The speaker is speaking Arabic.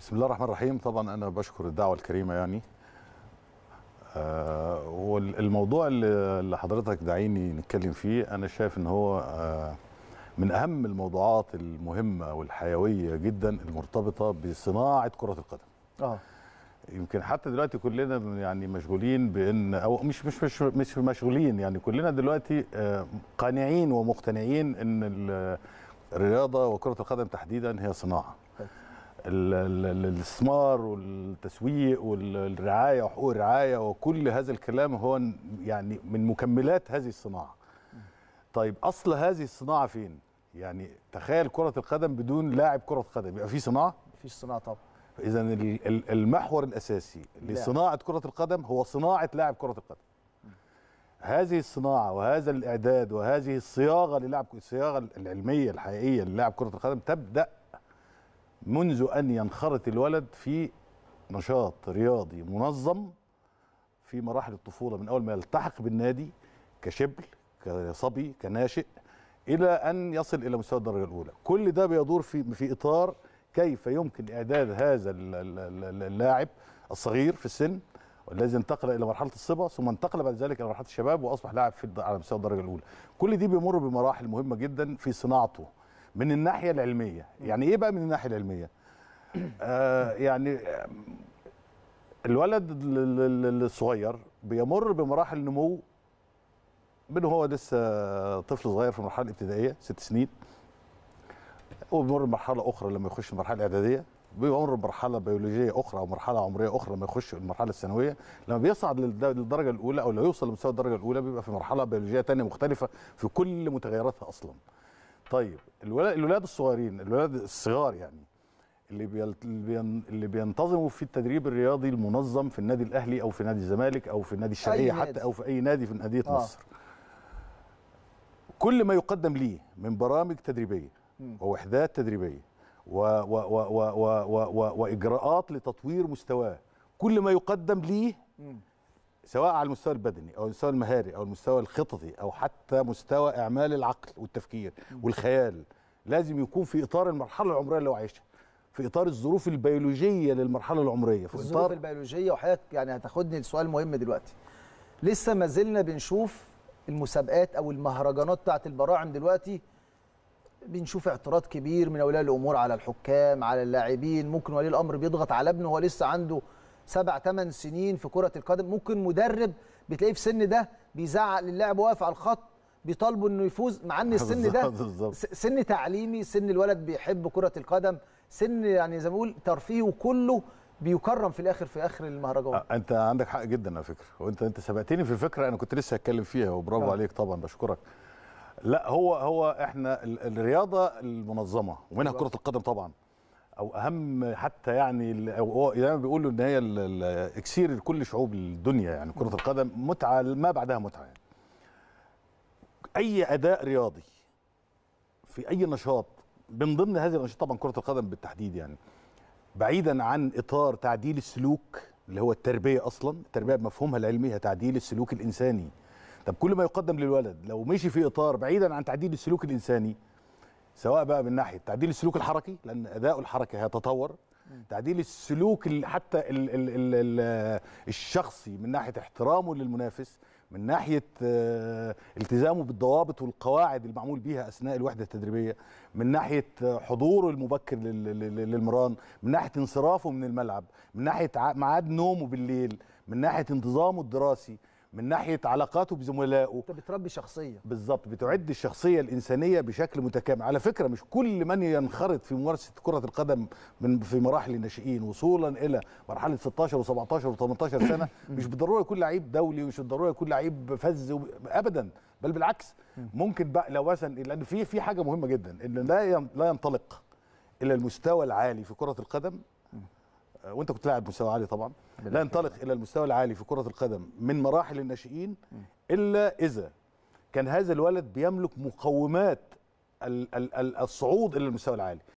بسم الله الرحمن الرحيم طبعا انا بشكر الدعوه الكريمه يعني آه والموضوع اللي حضرتك دعيني نتكلم فيه انا شايف ان هو آه من اهم الموضوعات المهمه والحيويه جدا المرتبطه بصناعه كره القدم اه يمكن حتى دلوقتي كلنا يعني مشغولين بان او مش مش مش, مش مشغولين يعني كلنا دلوقتي آه قانعين ومقتنعين ان آه، الرياضه وكره القدم تحديدا هي صناعه طيب. الاستثمار والتسويق والرعايه وحقوق الرعايه وكل هذا الكلام هو يعني من مكملات هذه الصناعه. طيب اصل هذه الصناعه فين؟ يعني تخيل كره القدم بدون لاعب كره قدم يبقى في صناعه؟ مفيش صناعه طبعا. اذا المحور الاساسي لصناعه كره القدم هو صناعه لاعب كره القدم. هذه الصناعه وهذا الاعداد وهذه الصياغه للاعب الصياغه العلميه الحقيقيه للاعب كره القدم تبدا منذ أن ينخرط الولد في نشاط رياضي منظم في مراحل الطفولة من أول ما يلتحق بالنادي كشبل كصبي كناشئ إلى أن يصل إلى مستوى الدرجة الأولى كل ده بيدور في, في إطار كيف يمكن إعداد هذا اللاعب الصغير في السن والذي انتقل الى مرحله الصبا ثم انتقل بعد ذلك الى مرحله الشباب واصبح لاعب في على مستوى الدرجه الاولى كل دي بيمر بمراحل مهمه جدا في صناعته من الناحيه العلميه يعني ايه بقى من الناحيه العلميه آه يعني الولد الصغير بيمر بمراحل نمو من هو لسه طفل صغير في المرحله الابتدائيه ست سنين وبيمر بمرحله اخرى لما يخش المرحله الاعداديه بيمر بمرحله بيولوجيه اخرى او مرحله عمريه اخرى لما يخش المرحله الثانويه لما بيصعد للدرجه الاولى او لو يوصل لمستوى الدرجه الاولى بيبقى في مرحله بيولوجيه ثانيه مختلفه في كل متغيراتها اصلا طيب الولاد الولاد الصغيرين الولاد الصغار يعني اللي اللي بينتظموا في التدريب الرياضي المنظم في النادي الاهلي او في نادي الزمالك او في نادي الشرقيه حتى او في اي نادي في انديه آه. مصر كل ما يقدم ليه من برامج تدريبيه ووحدات تدريبيه و و و و و و واجراءات لتطوير مستواه كل ما يقدم ليه سواء على المستوى البدني او المستوى المهاري او المستوى الخططي او حتى مستوى اعمال العقل والتفكير والخيال لازم يكون في اطار المرحله العمريه اللي هو عايشها في اطار الظروف البيولوجيه للمرحله العمريه في الظروف إطار البيولوجيه وحضرتك يعني هتاخدني لسؤال مهم دلوقتي لسه ما زلنا بنشوف المسابقات او المهرجانات بتاعت البراعم دلوقتي بنشوف اعتراض كبير من اولياء الامور على الحكام على اللاعبين ممكن ولي الامر بيضغط على ابنه وهو لسه عنده سبع ثمان سنين في كره القدم ممكن مدرب بتلاقيه في سن ده بيزعق للاعب واقف على الخط بيطالبوا انه يفوز مع ان السن ده سن تعليمي سن الولد بيحب كره القدم سن يعني زي ما بقول ترفيه وكله بيكرم في الاخر في اخر المهرجان انت عندك حق جدا على فكره وانت انت سبقتني في الفكره انا كنت لسه هتكلم فيها وبرافو آه. عليك طبعا بشكرك لا هو هو احنا الرياضه المنظمه ومنها أيوة. كره القدم طبعا او اهم حتى يعني هو يعني بيقولوا ان هي اكسير لكل شعوب الدنيا يعني كره القدم متعه ما بعدها متعه يعني. اي اداء رياضي في اي نشاط من ضمن هذه الانشطه طبعا كره القدم بالتحديد يعني بعيدا عن اطار تعديل السلوك اللي هو التربيه اصلا التربيه بمفهومها العلمي هي تعديل السلوك الانساني طب كل ما يقدم للولد لو مشي في اطار بعيدا عن تعديل السلوك الانساني سواء بقى من ناحيه تعديل السلوك الحركي لان اداؤه الحركي هيتطور تعديل السلوك حتى الـ الـ الـ الشخصي من ناحيه احترامه للمنافس من ناحيه آه، التزامه بالضوابط والقواعد المعمول بها اثناء الوحده التدريبيه من ناحيه آه، حضوره المبكر للمران من ناحيه انصرافه من الملعب من ناحيه ميعاد نومه بالليل من ناحيه انتظامه الدراسي من ناحيه علاقاته بزملائه انت بتربي شخصيه بالظبط بتعد الشخصيه الانسانيه بشكل متكامل على فكره مش كل من ينخرط في ممارسه كره القدم من في مراحل الناشئين وصولا الى مرحله 16 و17 و18 سنه مش بالضروره يكون لعيب دولي ومش بالضروره يكون لعيب فز ابدا بل بالعكس ممكن بقى لو مثلا لان في في حاجه مهمه جدا ان لا لا ينطلق الى المستوى العالي في كره القدم وانت كنت لاعب مستوى عالي طبعا لا ينطلق الى المستوى العالي في كره القدم من مراحل الناشئين الا اذا كان هذا الولد بيملك مقومات الصعود الى المستوى العالي